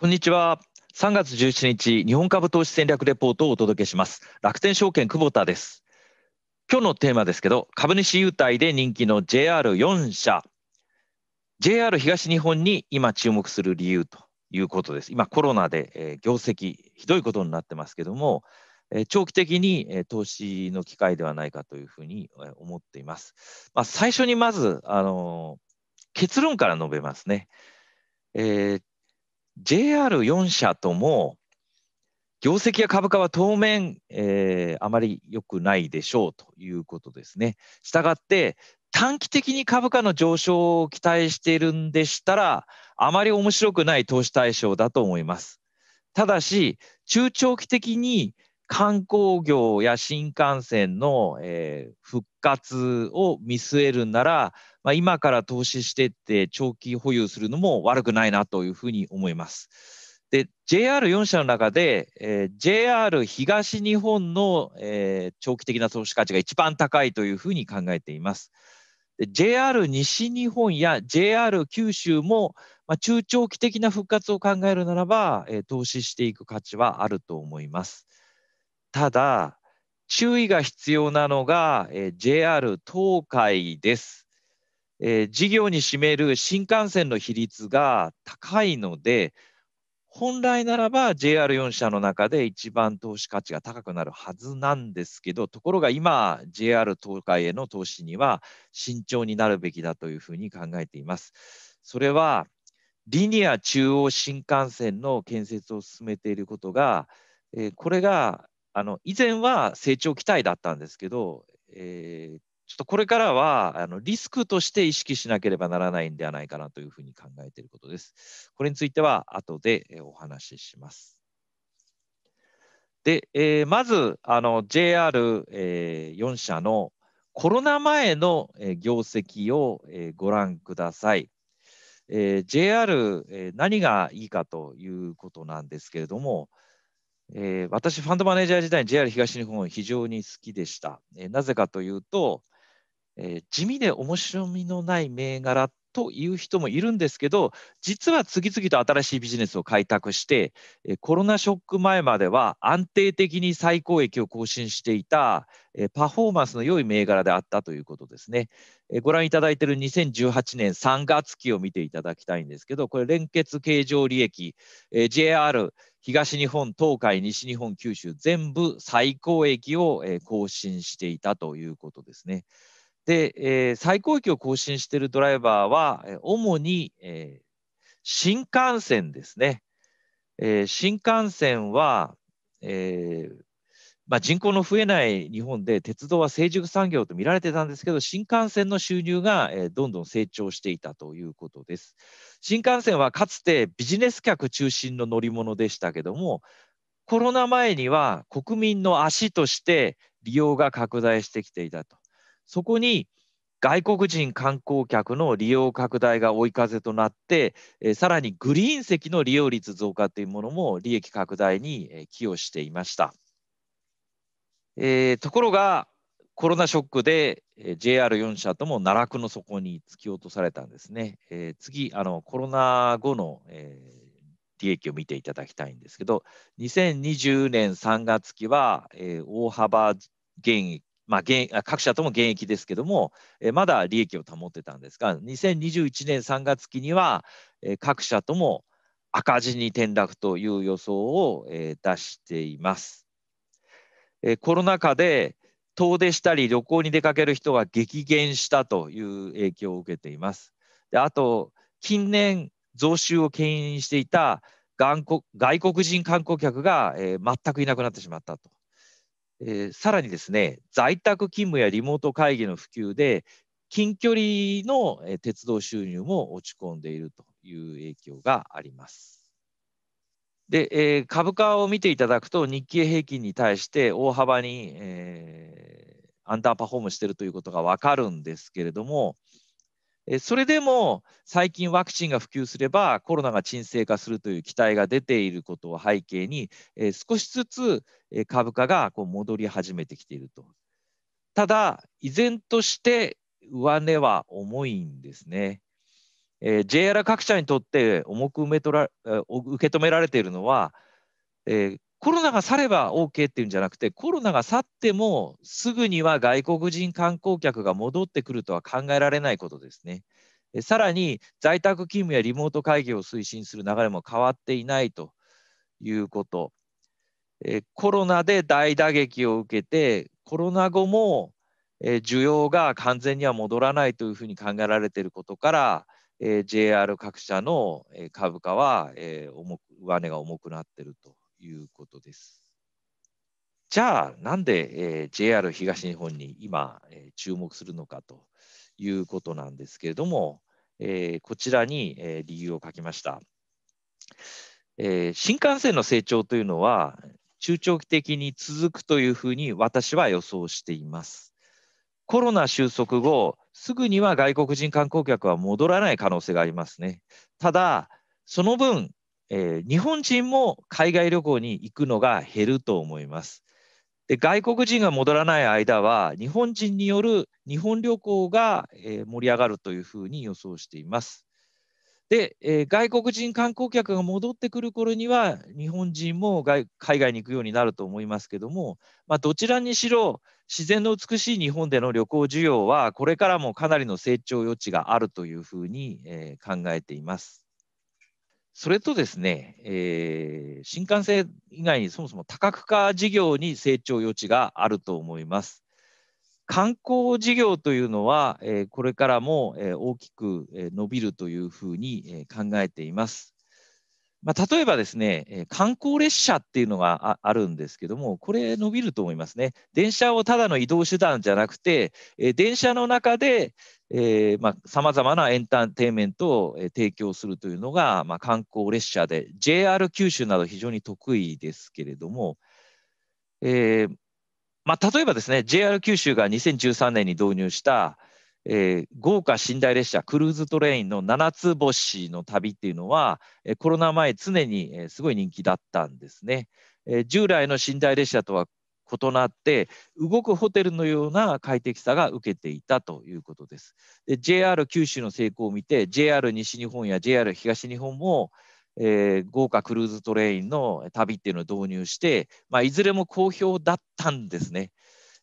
こんにちは。3月17日、日本株投資戦略レポートをお届けします。楽天証券久保田です。今日のテーマですけど、株主優待で人気の JR4 社。JR 東日本に今注目する理由ということです。今コロナで業績ひどいことになってますけども、長期的に投資の機会ではないかというふうに思っています。まあ、最初にまず、あの結論から述べますね。えー JR4 社とも業績や株価は当面、えー、あまり良くないでしょうということですね。したがって短期的に株価の上昇を期待しているんでしたらあまり面白くない投資対象だと思います。ただし中長期的に観光業や新幹線の、えー、復活を見据えるならまあ、今から投資してって長期保有するのも悪くないなというふうに思います。で、JR4 社の中で、えー、JR 東日本の、えー、長期的な投資価値が一番高いというふうに考えています。JR 西日本や JR 九州も、まあ、中長期的な復活を考えるならば、えー、投資していく価値はあると思います。ただ、注意が必要なのが、えー、JR 東海です。えー、事業に占める新幹線の比率が高いので、本来ならば JR4 社の中で一番投資価値が高くなるはずなんですけど、ところが今、JR 東海への投資には慎重になるべきだというふうに考えています。それは、リニア中央新幹線の建設を進めていることが、えー、これがあの以前は成長期待だったんですけど、えー、ちょっとこれからはあのリスクとして意識しなければならないんではないかなというふうに考えていることです。これについては後でお話しします。で、えー、まずあの JR4、えー、社のコロナ前の業績をご覧ください。えー、JR、え何がいいかということなんですけれども、えー、私、ファンドマネージャー時代に JR 東日本非常に好きでした。えなぜかというと、えー、地味で面白みのない銘柄という人もいるんですけど実は次々と新しいビジネスを開拓してコロナショック前までは安定的に最高益を更新していたパフォーマンスの良い銘柄であったということですねご覧いただいている2018年3月期を見ていただきたいんですけどこれ連結経常利益 JR 東日本、東海、西日本、九州全部最高益を更新していたということですね。で、えー、最高域を更新しているドライバーは、主に、えー、新幹線ですね。えー、新幹線は、えーまあ、人口の増えない日本で鉄道は成熟産業と見られてたんですけど新幹線の収入がどんどん成長していたということです新幹線はかつてビジネス客中心の乗り物でしたけどもコロナ前には国民の足として利用が拡大してきていたとそこに外国人観光客の利用拡大が追い風となって、えさらにグリーン席の利用率増加というものも利益拡大に寄与していました。えー、ところがコロナショックで JR4 社とも奈落の底に突き落とされたんですね。えー、次あのコロナ後の、えー、利益を見ていただきたいんですけど2020年3月期は、え大幅減益まあ、各社とも現役ですけども、えまだ利益を保ってたんですが、2021年3月期には、え各社とも赤字に転落という予想を、え出しています。えコロナ禍で遠出したり旅行に出かける人が激減したという影響を受けています。であと近年増収を牽引していた外国人観光客が、え全くいなくなってしまったと。えー、さらにですね在宅勤務やリモート会議の普及で近距離の鉄道収入も落ち込んでいるという影響があります。で、えー、株価を見ていただくと日経平均に対して大幅に、えー、アンダーパフォームしているということが分かるんですけれども、それでも最近ワクチンが普及すればコロナが沈静化するという期待が出ていることを背景に少しずつ株価がこう戻り始めてきていると。ただ依然として上値は重いんですね。えー、JR 各社にとって重く受け止められているのは、えー、コロナが去れば OK っていうんじゃなくて、コロナが去ってもすぐには外国人観光客が戻ってくるとは考えられないことですね。さらに在宅勤務やリモート会議を推進する流れも変わっていないということ。コロナで大打撃を受けて、コロナ後も需要が完全には戻らないというふうに考えられていることから、JR 各社の株価は重く上値が重くなっているということです。じゃあ、なんで、えー、JR 東日本に今、えー、注目するのかということなんですけれども、えー、こちらに、えー、理由を書きました、えー。新幹線の成長というのは、中長期的に続くというふうに私は予想しています。コロナ収束後、すぐには外国人観光客は戻らない可能性がありますね。ただ、その分、えー、日本人も海外旅行に行くのが減ると思います。で外国人が戻らない間は日本人による日本旅行が、え盛り上がるというふうに予想しています。で、え外国人観光客が戻ってくる頃には日本人も海外に行くようになると思いますけども、まあ、どちらにしろ自然の美しい日本での旅行需要はこれからもかなりの成長余地があるというふうに、え考えています。それとですね、えー、新幹線以外にそもそも多角化事業に成長余地があると思います。観光事業というのは、えー、これからも、えー、大きく、え伸びるというふうに、え考えています。まあ、例えばですね、観光列車っていうのがあるんですけども、これ伸びると思いますね。電車をただの移動手段じゃなくて、電車の中でさまざ、まなエンターテインメントを提供するというのが、まあ、観光列車で、JR 九州など非常に得意ですけれども、えーまあ、例えばですね、JR 九州が2013年に導入した、えー、豪華寝台列車クルーズトレインの7つ星の旅っていうのは、えコロナ前常に、えすごい人気だったんですね、え従来の寝台列車とは異なって動くホテルのような快適さが受けていたということですで JR 九州の成功を見て JR 西日本や JR 東日本もえー、豪華クルーズトレインの旅っていうのを導入して、まあ、いずれも好評だったんですね。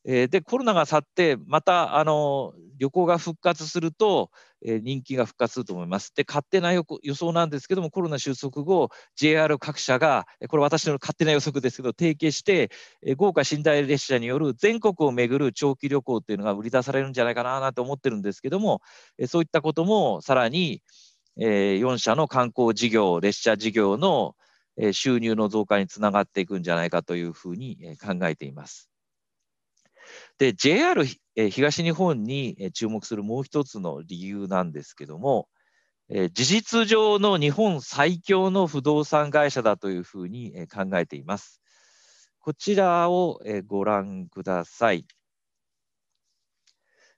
えー、でコロナが去ってまたあの旅行が復活すると、えー、人気が復活すると思います。で勝手な予想なんですけどもコロナ収束後 JR 各社がこれ私の勝手な予測ですけど提携して、えー、豪華寝台列車による全国を巡る長期旅行っていうのが売り出されるんじゃないかななんて思ってるんですけども、えそういったこともさらに、え4社の観光事業列車事業の収入の増加につながっていくんじゃないかというふうに考えています。で JR 東日本に注目するもう一つの理由なんですけども、え事実上の日本最強の不動産会社だというふうに考えています。こちらをご覧ください。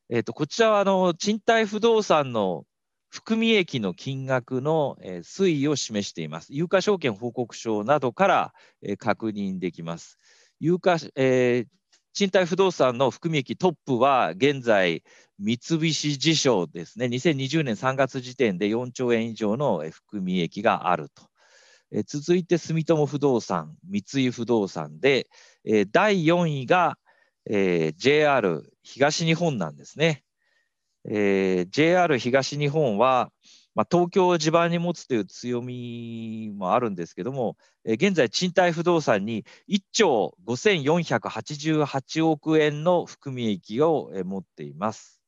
えー、とこちらはあの賃貸不動産の含み益の金額の推移を示しています。有価証券報告書などから確認できます。有価えー、賃貸不動産の含み益トップは現在、三菱地所ですね、2020年3月時点で4兆円以上の含み益があると。え続いて住友不動産、三井不動産で、え第4位が、えー、JR 東日本なんですね。えー、JR 東日本は、まあ、東京を地盤に持つという強みもあるんですけども、え現在、賃貸不動産に1兆5488億円の含み益を、え持っています。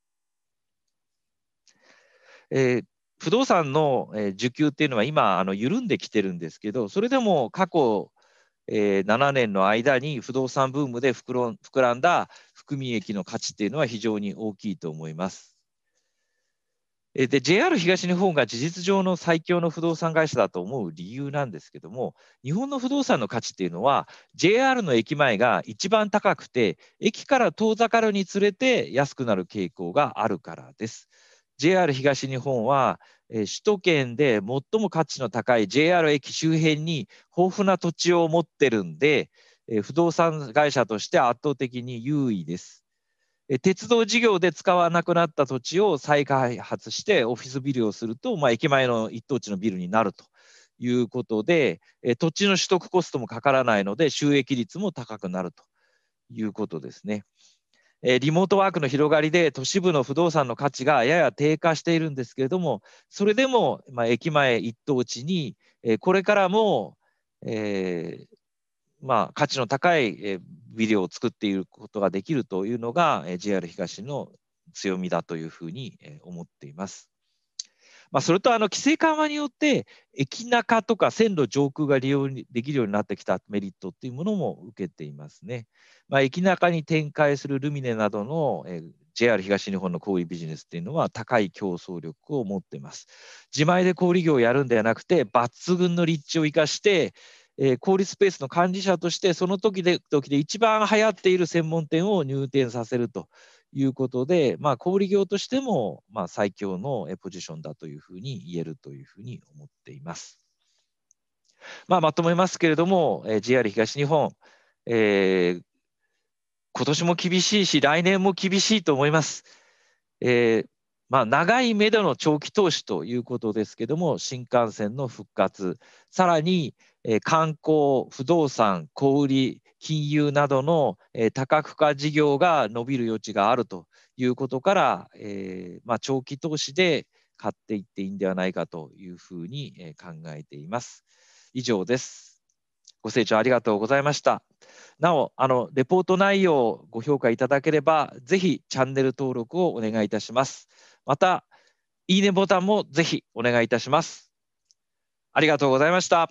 えー、不動産の、え需給っていうのは今あの緩んできてるんですけどそれでも過去、えー、7年の間に不動産ブームで膨らんだ含み益の価値っていうのは非常に大きいと思います。で、JR 東日本が事実上の最強の不動産会社だと思う理由なんですけども、日本の不動産の価値っていうのは、JR の駅前が一番高くて、駅から遠ざかるにつれて安くなる傾向があるからです。JR 東日本は、首都圏で最も価値の高い JR 駅周辺に豊富な土地を持ってるんで、不動産会社として圧倒的に優位です。鉄道事業で使わなくなった土地を再開発してオフィスビルをすると、まあ、駅前の一等地のビルになるということで、土地の取得コストもかからないので収益率も高くなるということですね。リモートワークの広がりで都市部の不動産の価値がやや低下しているんですけれどもそれでも、まあ、駅前一等地にこれからも、えー、まあ、価値の高いビデオを作っていることができるというのが JR 東の強みだというふうに思っています。まあ、それとあの規制緩和によって駅中とか線路上空が利用できるようになってきたメリットっていうものも受けていますね。まあ、駅中に展開するルミネなどの JR 東日本の小売ビジネスっていうのは高い競争力を持っています。自前で小売業をやるんではなくて抜群の立地を生かしてえー、小売スペースの管理者として、その時で時で一番流行っている専門店を入店させるということで、まあ、小売業としても、まあ、最強のポジションだというふうに言えるというふうに思っています。まあ、まとめますけれども、えー、JR 東日本、えー、今年も厳しいし、来年も厳しいと思います。えーまあ、長い目での長期投資ということですけども新幹線の復活さらに、え観光不動産小売金融などの、え多角化事業が伸びる余地があるということから、えまあ、長期投資で買っていっていいんではないかというふうに考えています。以上です。ご清聴ありがとうございました。なお、あのレポート内容をご評価いただければ、ぜひチャンネル登録をお願いいたします。また、いいねボタンもぜひお願いいたします。ありがとうございました。